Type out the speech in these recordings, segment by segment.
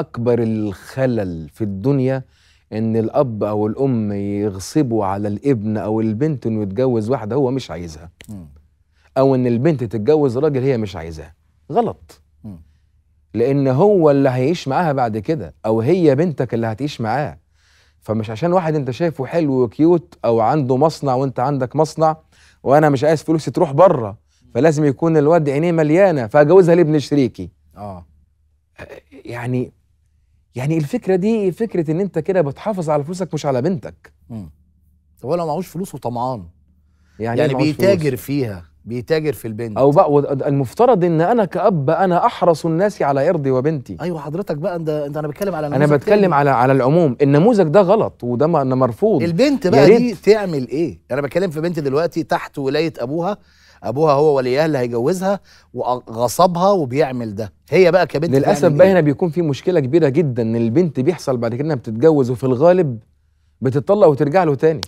اكبر الخلل في الدنيا ان الاب او الام يغصبوا على الابن او البنت انه يتجوز واحده هو مش عايزها او ان البنت تتجوز راجل هي مش عايزاه غلط لان هو اللي هيعيش معاها بعد كده او هي بنتك اللي هتعيش معاه فمش عشان واحد انت شايفه حلو وكيوت او عنده مصنع وانت عندك مصنع وانا مش عايز فلوسي تروح بره فلازم يكون الواد عينيه مليانه فاجوزها لابن شريكي اه يعني يعني الفكره دي فكره ان انت كده بتحافظ على فلوسك مش على بنتك امم طب هو لو معهوش فلوس وطمعان يعني, يعني إيه بيتاجر فلوس. فيها بيتاجر في البنت او بقى المفترض ان انا كاب انا احرص الناس على ارضي وبنتي ايوه حضرتك بقى انت انت انا بتكلم على انا بتكلم على على العموم النموذج ده غلط وده مرفوض البنت بقى دي تعمل ايه انا بتكلم في بنت دلوقتي تحت ولايه ابوها ابوها هو وليها اللي هيجوزها وغصبها وبيعمل ده هي بقى كبنت للاسف إيه؟ بقى هنا بيكون في مشكله كبيره جدا ان البنت بيحصل بعد كده انها بتتجوز وفي الغالب بتطلق وترجع له تاني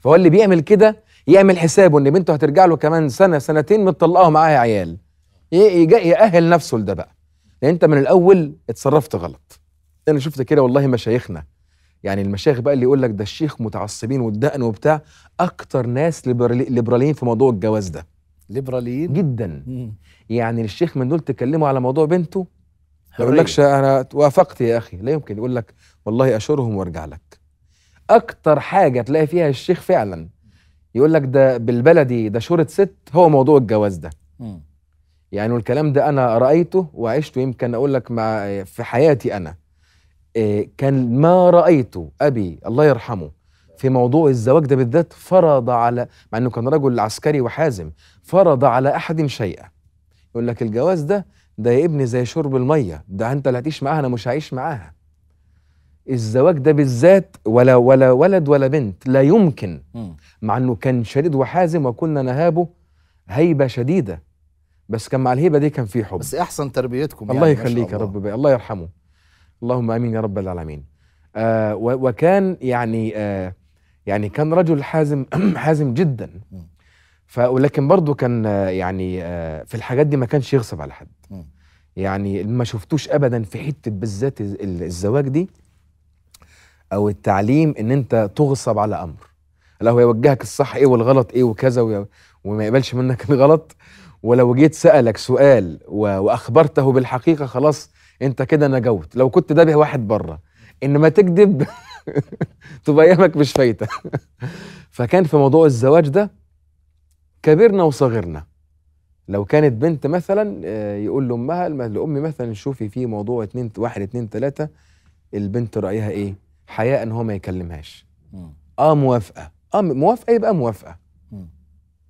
فهو اللي بيعمل كده يعمل حسابه ان بنته هترجع له كمان سنه سنتين متطلقه ومعاها عيال يأهل نفسه لده بقى لان انت من الاول اتصرفت غلط انا شفت كده والله مشايخنا يعني المشايخ بقى اللي يقول لك ده الشيخ متعصبين والدقن وبتاع اكتر ناس ليبراليين في موضوع الجواز ده ليبراليين جدا مم. يعني الشيخ من دول تكلمه على موضوع بنته ما يقولكش انا وافقت يا اخي لا يمكن يقول لك والله اشورهم وارجع لك اكتر حاجه تلاقي فيها الشيخ فعلا يقول لك ده بالبلدي ده شورة ست هو موضوع الجواز ده مم. يعني والكلام ده انا رايته وعشته يمكن اقول لك مع في حياتي انا إيه كان ما رايته ابي الله يرحمه في موضوع الزواج ده بالذات فرض على مع انه كان رجل عسكري وحازم فرض على احد شيئا يقول لك الجواز ده ده يا ابني زي شرب الميه ده انت اللي هتعيش معاها انا مش هعيش معاها الزواج ده بالذات ولا ولا ولد ولا بنت لا يمكن مع انه كان شديد وحازم وكنا نهابه هيبه شديده بس كان مع الهيبه دي كان في حب بس احسن تربيتكم يعني، الله يخليك يا رب الله يرحمه اللهم امين يا رب العالمين آه وكان يعني آه يعني كان رجل حازم حازم جدا ف ولكن برضه كان آه، يعني آه، في الحاجات دي ما كانش يغصب على حد يعني ما شفتوش ابدا في حته بالذات الزواج دي او التعليم ان انت تغصب على امر لا هو يوجهك الصح ايه والغلط ايه وكذا وما يقبلش منك الغلط ولو جيت سالك سؤال واخبرته بالحقيقه خلاص انت كده نجوت لو كنت دابه واحد بره انما تكذب تبقى ايامك مش فايته فكان في موضوع الزواج ده كبرنا وصغرنا لو كانت بنت مثلا آه، يقول لامها لامي مثلا شوفي في موضوع اتنين واحد اتنين تلاته البنت رايها ايه؟ حياء ان هو ما يكلمهاش. اه موافقه، اه موافقه يبقى موافقه.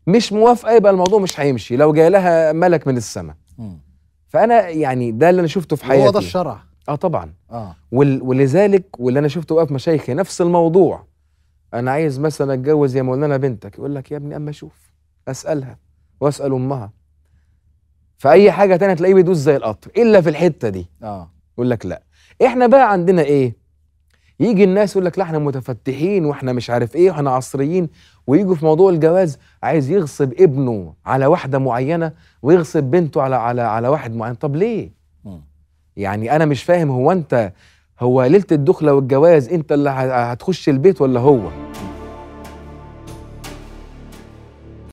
مش موافقه يبقى الموضوع مش هيمشي لو جاي لها ملك من السماء. فانا يعني ده اللي انا شفته في حياتي. هو ده الشرع. اه طبعا اه ول ولذلك واللي انا شفته بقى في مشايخي نفس الموضوع انا عايز مثلا اتجوز يا مولانا بنتك يقول لك يا ابني اما اشوف اسالها واسال امها في اي حاجه تانية تلاقيه بيدوس زي القطر الا في الحته دي اه يقول لك لا احنا بقى عندنا ايه يجي الناس يقول لك لا احنا متفتحين واحنا مش عارف ايه واحنا عصريين ويجوا في موضوع الجواز عايز يغصب ابنه على واحده معينه ويغصب بنته على على على واحد معين طب ليه يعني انا مش فاهم هو انت هو ليله الدخله والجواز انت اللي هتخش البيت ولا هو